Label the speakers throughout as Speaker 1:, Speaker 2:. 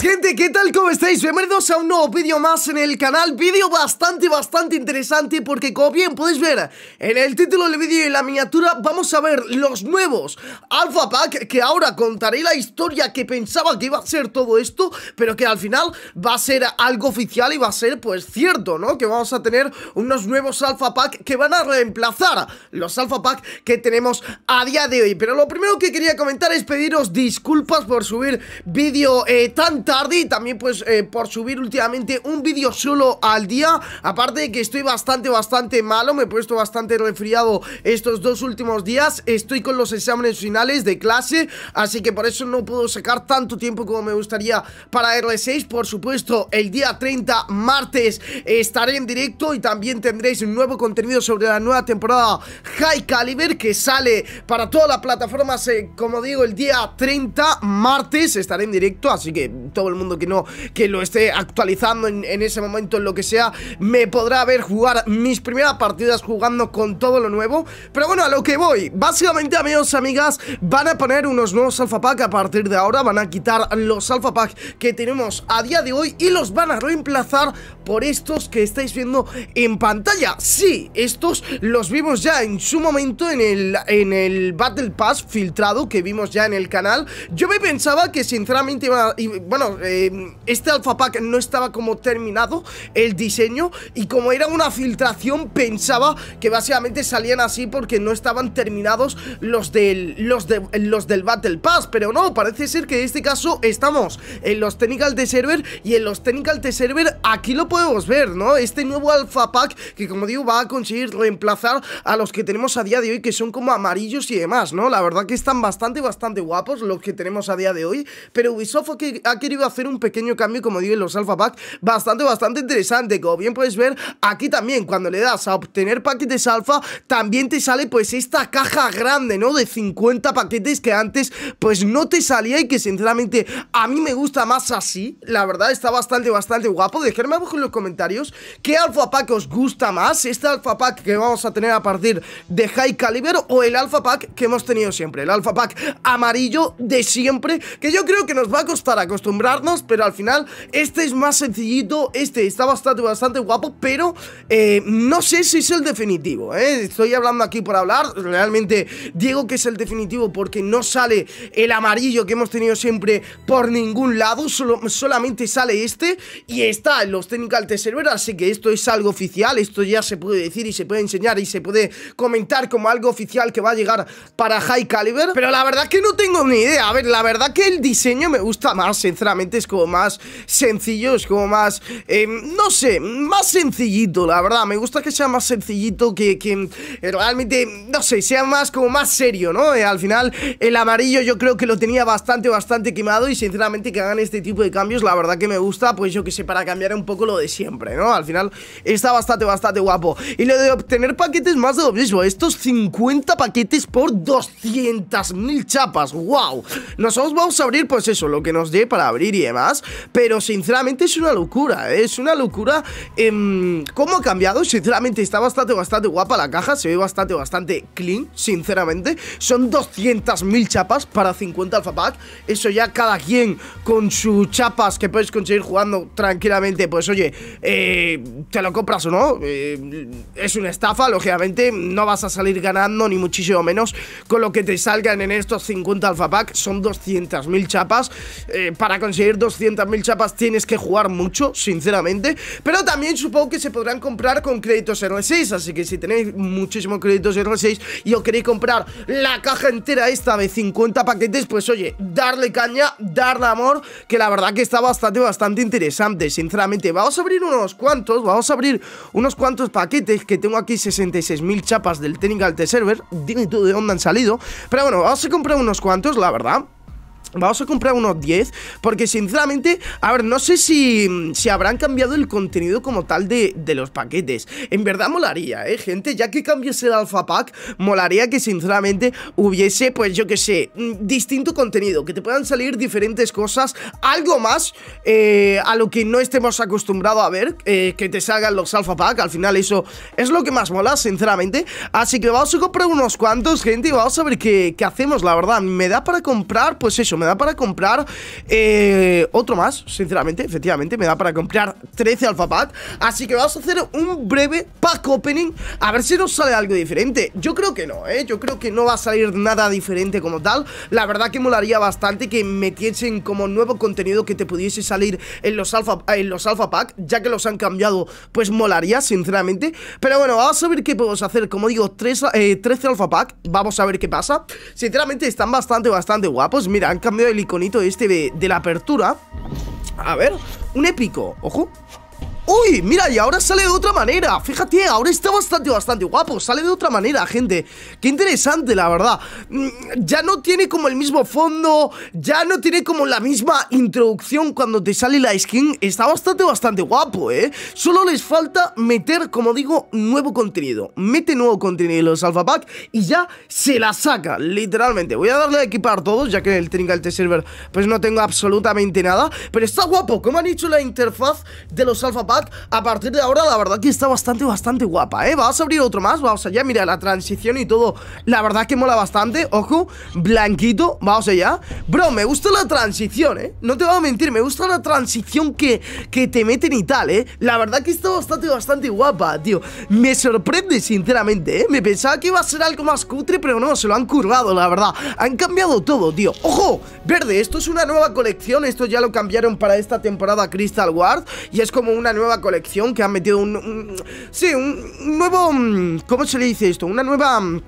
Speaker 1: gente, ¿qué tal? ¿Cómo estáis? Bienvenidos a un nuevo vídeo más en el canal Vídeo bastante, bastante interesante porque como bien podéis ver en el título del vídeo y la miniatura Vamos a ver los nuevos Alpha Pack Que ahora contaré la historia que pensaba que iba a ser todo esto Pero que al final va a ser algo oficial y va a ser pues cierto, ¿no? Que vamos a tener unos nuevos Alpha Pack que van a reemplazar los Alpha Pack que tenemos a día de hoy Pero lo primero que quería comentar es pediros disculpas por subir vídeo eh, tan tarde y también pues eh, por subir últimamente un vídeo solo al día Aparte de que estoy bastante, bastante malo, me he puesto bastante resfriado estos dos últimos días Estoy con los exámenes finales de clase, así que por eso no puedo sacar tanto tiempo como me gustaría para R6 Por supuesto, el día 30, martes, estaré en directo y también tendréis un nuevo contenido sobre la nueva temporada High Caliber Que sale para todas las plataformas, como digo, el día 30, martes, estaré en directo, así que todo el mundo que no que lo esté actualizando en, ese momento, en lo que sea, me podrá ver jugar mis primeras partidas jugando con todo lo nuevo. Pero bueno, a lo que voy, básicamente amigos amigas, van a poner unos nuevos alfa pack a partir de ahora, van a quitar los alfa pack que tenemos a día de hoy y los van a reemplazar por estos que estáis viendo en pantalla. Sí, estos los vimos ya en su momento en el, en el Battle Pass filtrado que vimos ya en el canal. Yo me pensaba que sinceramente iba a, bueno, eh, este alfa pack no estaba como terminado el diseño y como era una filtración pensaba que básicamente salían así porque no estaban terminados los del, los los del Battle Pass, pero no, parece ser que en este caso estamos en los Technical de Server y en los Technical de Server aquí lo podemos ver, ¿no? Este nuevo alfa pack que como digo va a conseguir reemplazar a los que tenemos a día de hoy que son como amarillos y demás, ¿no? La verdad que están bastante, bastante guapos los que tenemos a día de hoy, pero Ubisoft que querido hacer un pequeño cambio, como digo, en los Alpha pack, bastante, bastante interesante. Como bien puedes ver, aquí también, cuando le das a obtener paquetes alfa, también te sale pues esta caja grande, ¿no? De 50 paquetes que antes pues no te salía y que sinceramente a mí me gusta más así. La verdad está bastante, bastante guapo. Dejadme abajo en los comentarios qué Alpha pack os gusta más. Este Alpha pack que vamos a tener a partir de High Caliber o el Alpha pack que hemos tenido siempre. El Alpha pack amarillo de siempre que yo creo que nos va a costar a acostumbrar pero al final, este es más sencillito Este está bastante, bastante guapo Pero eh, no sé si es el definitivo ¿eh? Estoy hablando aquí por hablar Realmente digo que es el definitivo Porque no sale el amarillo que hemos tenido siempre por ningún lado Solamente sale este Y está en los Technical Test Server Así que esto es algo oficial Esto ya se puede decir y se puede enseñar Y se puede comentar como algo oficial que va a llegar para High Caliber Pero la verdad que no tengo ni idea A ver, la verdad que el diseño me gusta más, sencillo es como más sencillo, es como más, em, no sé, más sencillito, la verdad. Me gusta que sea más sencillito, que, realmente, no sé, sea más como más serio, ¿no? Eh, al final, el amarillo yo creo que lo tenía bastante, bastante quemado y sinceramente que hagan este tipo de cambios, la verdad que me gusta, pues yo que sé, para cambiar un poco lo de siempre, ¿no? Al final está bastante, bastante guapo. Y lo de obtener paquetes más de lo mismo, estos 50 paquetes por 200.000 chapas, wow. Nosotros vamos a abrir pues eso, lo que nos dé para abrir y demás Pero sinceramente es una locura, ¿eh? es una locura em, Cómo ha cambiado, sinceramente está bastante, bastante guapa la caja Se ve bastante, bastante clean, sinceramente Son 200.000 chapas para 50 alfa pack Eso ya cada quien con sus chapas que puedes conseguir jugando tranquilamente Pues oye, eh, te lo compras o no eh, Es una estafa, lógicamente No vas a salir ganando ni muchísimo menos Con lo que te salgan en estos 50 alfa pack Son 200.000 chapas para conseguir 200.000 chapas tienes que jugar mucho, sinceramente Pero también supongo que se podrán comprar con créditos r 6 Así que si tenéis muchísimos créditos r 6 y os queréis comprar la caja entera esta de 50 paquetes Pues oye, darle caña, darle amor Que la verdad que está bastante, bastante interesante, sinceramente Vamos a abrir unos cuantos, vamos a abrir unos cuantos paquetes Que tengo aquí 66.000 chapas del Technical T-Server Dime tú de dónde han salido Pero bueno, vamos a comprar unos cuantos, la verdad Vamos a comprar unos 10 Porque sinceramente, a ver, no sé si, si habrán cambiado el contenido como tal de, de, los paquetes En verdad molaría, eh, gente Ya que cambiase el alfa pack, molaría que sinceramente hubiese, pues yo que sé mm, Distinto contenido, que te puedan salir diferentes cosas Algo más eh, a lo que no estemos acostumbrados a ver eh, Que te salgan los alfa pack Al final eso es lo que más mola, sinceramente Así que vamos a comprar unos cuantos, gente Y vamos a ver qué, qué hacemos, la verdad Me da para comprar, pues eso me da para comprar eh, otro más, sinceramente, efectivamente, me da para comprar 13 pack Así que vamos a hacer un breve pack opening, a ver si nos sale algo diferente. Yo creo que no, ¿eh? Yo creo que no va a salir nada diferente como tal. La verdad que molaría bastante que metiesen como nuevo contenido que te pudiese salir en los alfa, en los pack, ya que los han cambiado, pues molaría, sinceramente. Pero bueno, vamos a ver qué podemos hacer. Como digo, 13 eh, alfa pack, vamos a ver qué pasa. Sinceramente están bastante, bastante guapos. Mira, han el iconito este de la apertura. A ver, un épico, ojo ¡Uy! Mira, y ahora sale de otra manera Fíjate, ahora está bastante, bastante guapo Sale de otra manera, gente Qué interesante, la verdad mm, Ya no tiene como el mismo fondo Ya no tiene como la misma introducción Cuando te sale la skin Está bastante, bastante guapo, ¿eh? Solo les falta meter, como digo, nuevo contenido Mete nuevo contenido en los Alpha Pack Y ya se la saca, literalmente Voy a darle a equipar todos Ya que en el Trinket Server pues no tengo absolutamente nada Pero está guapo, como han hecho la interfaz de los Alpha Pack a partir de ahora la verdad que está bastante, bastante guapa, ¿eh? Vamos a abrir otro más, vamos allá, mira, la transición y todo, la verdad que mola bastante, ojo, blanquito, vamos allá. Bro, me gusta la transición, ¿eh? No te voy a mentir, me gusta la transición que, que te meten y tal, ¿eh? La verdad que está bastante, bastante guapa, tío. Me sorprende, sinceramente, ¿eh? Me pensaba que iba a ser algo más cutre, pero no, se lo han curvado, la verdad. Han cambiado todo, tío. ¡Ojo! Verde, esto es una nueva colección, esto ya lo cambiaron para esta temporada Crystal Ward y es como una nueva nueva colección que han metido un... sí, un nuevo... Mm, ¿Cómo se le dice esto? Una nueva mm,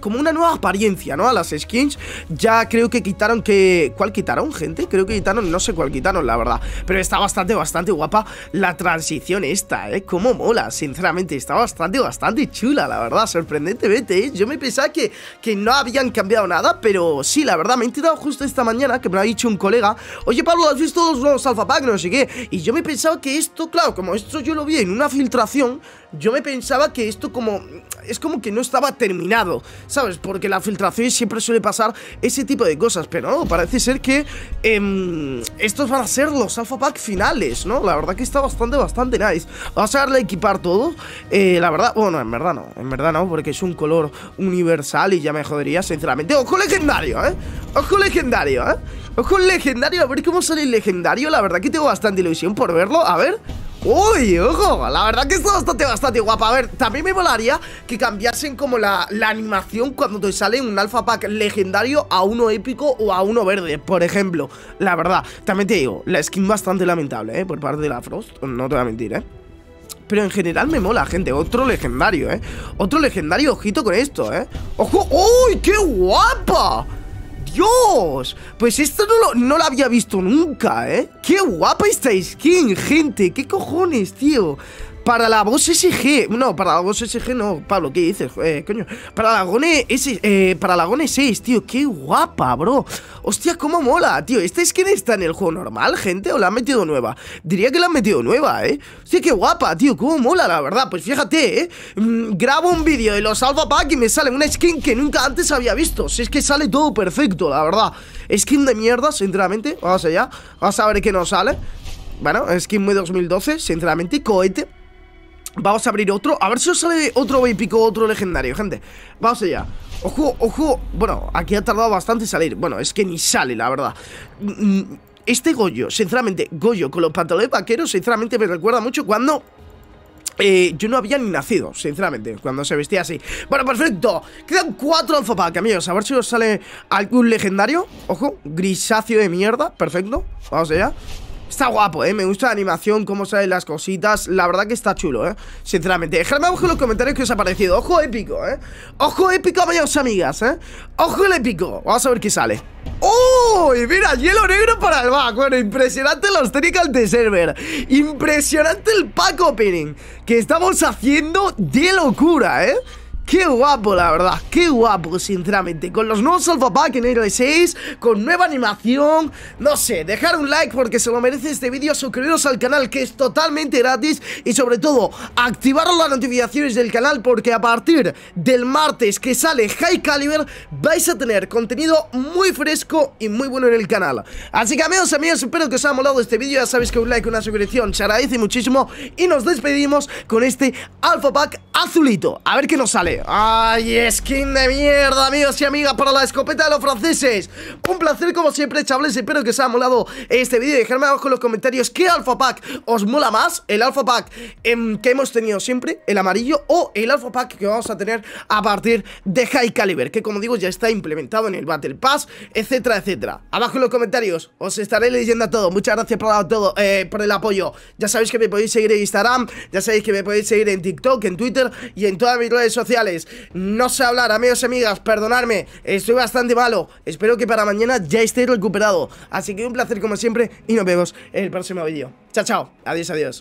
Speaker 1: como una nueva apariencia, ¿no? A las skins. Ya creo que quitaron que... ¿Cuál quitaron, gente? Creo que quitaron, no sé cuál quitaron, la verdad. Pero está bastante, bastante guapa la transición esta, ¿eh? Como mola, sinceramente. Está bastante, bastante chula, la verdad. Sorprendentemente, ¿eh? Yo me pensaba que, que no habían cambiado nada, pero sí, la verdad. Me he enterado justo esta mañana que me lo ha dicho un colega. Oye, Pablo, ¿has visto los nuevos Alpha pack? No sé qué. Y yo me pensaba que esto, claro, como esto yo lo vi en una filtración, yo me pensaba que esto como... Es como que no estaba terminado, ¿sabes? Porque la filtración siempre suele pasar ese tipo de cosas, pero no, parece ser que em, estos van a ser los alpha pack finales, ¿no? La verdad que está bastante, bastante nice. Vamos a darle a equipar todo, eh, la verdad, bueno, en verdad no, en verdad no, porque es un color universal y ya me jodería, sinceramente. ¡Ojo legendario, eh! ¡Ojo legendario, eh! ¡Ojo legendario! A ver cómo sale el legendario, la verdad que tengo bastante ilusión por verlo, a ver... Uy, ojo, la verdad que está bastante, bastante guapa A ver, también me molaría que cambiasen como la, animación cuando te sale un alfa pack legendario a uno épico o a uno verde, por ejemplo La verdad, también te digo, la skin bastante lamentable, ¿eh? Por parte de la Frost, no te voy a mentir, ¿eh? Pero en general me mola, gente Otro legendario, ¿eh? Otro legendario, ojito con esto, ¿eh? ¡Ojo! ¡Uy! ¡Qué guapa! Dios! Pues esto no lo, había visto nunca, ¿eh? ¡Qué guapa esta skin, gente! ¡Qué cojones, tío! Para la voz SG. No, para la voz SG no. Pablo, ¿qué dices? Eh, coño. Para la Gone S, eh, para la Gone 6, tío. Qué guapa, bro. Hostia, cómo mola, tío. ¿Esta skin está en el juego normal, gente? ¿O la han metido nueva? Diría que la han metido nueva, ¿eh? Hostia, qué guapa, tío. Cómo mola, la verdad. Pues fíjate, ¿eh? Mm, grabo un vídeo y lo salvo a pack y me sale una skin que nunca antes había visto. Si es que sale todo perfecto, la verdad. Skin de mierda, sinceramente. Vamos allá. Vamos a ver qué nos sale. Bueno, skin muy 2012, sinceramente. Cohete. Vamos a abrir otro, a ver si os sale otro pico otro legendario, gente Vamos allá Ojo, ojo, bueno, aquí ha tardado bastante en salir Bueno, es que ni sale, la verdad mm, mm, Este Goyo, sinceramente, Goyo con los pantalones vaqueros Sinceramente me recuerda mucho cuando eh, yo no había ni nacido, sinceramente, cuando se vestía así Bueno, perfecto, quedan cuatro alfapac, amigos A ver si os sale algún legendario Ojo, grisáceo de mierda, perfecto Vamos allá Está guapo, ¿eh? Me gusta la animación, cómo salen las cositas La verdad que está chulo, ¿eh? Sinceramente Dejadme abajo en los comentarios que os ha parecido Ojo épico, ¿eh? Ojo épico, amigos amigas, ¿eh? Ojo el épico Vamos a ver qué sale ¡Oh! Y mira, hielo negro para el back Bueno, impresionante los technical de server Impresionante el pack opening Que estamos haciendo de locura, ¿eh? Qué guapo, la verdad, qué guapo, sinceramente Con los nuevos Alpha Pack en r 6 Con nueva animación No sé, dejar un like porque se lo merece este vídeo Suscribiros al canal que es totalmente gratis Y sobre todo, activar las notificaciones del canal Porque a partir del martes que sale High Caliber Vais a tener contenido muy fresco y muy bueno en el canal Así que amigos, amigos, espero que os haya molado este vídeo Ya sabéis que un like, una suscripción, se agradece muchísimo Y nos despedimos con este Alpha Pack azulito A ver qué nos sale ¡Ay, skin de mierda, amigos y amigas, para la escopeta de los franceses! Un placer, como siempre, chavales. Espero que os haya molado este vídeo. Dejadme abajo en los comentarios qué alfa pack os mola más. El alfa pack em, que hemos tenido siempre, el amarillo, o el alfa pack que vamos a tener a partir de High Caliber, que como digo, ya está implementado en el Battle Pass, etcétera, etcétera. Abajo en los comentarios os estaré leyendo a todo. Muchas gracias por, todo, eh, por el apoyo. Ya sabéis que me podéis seguir en Instagram, ya sabéis que me podéis seguir en TikTok, en Twitter y en todas mis redes sociales. No sé hablar, amigos y amigas, perdonadme, estoy bastante malo. Espero que para mañana ya esté recuperado. Así que un placer como siempre y nos vemos en el próximo vídeo. Chao, chao. Adiós, adiós.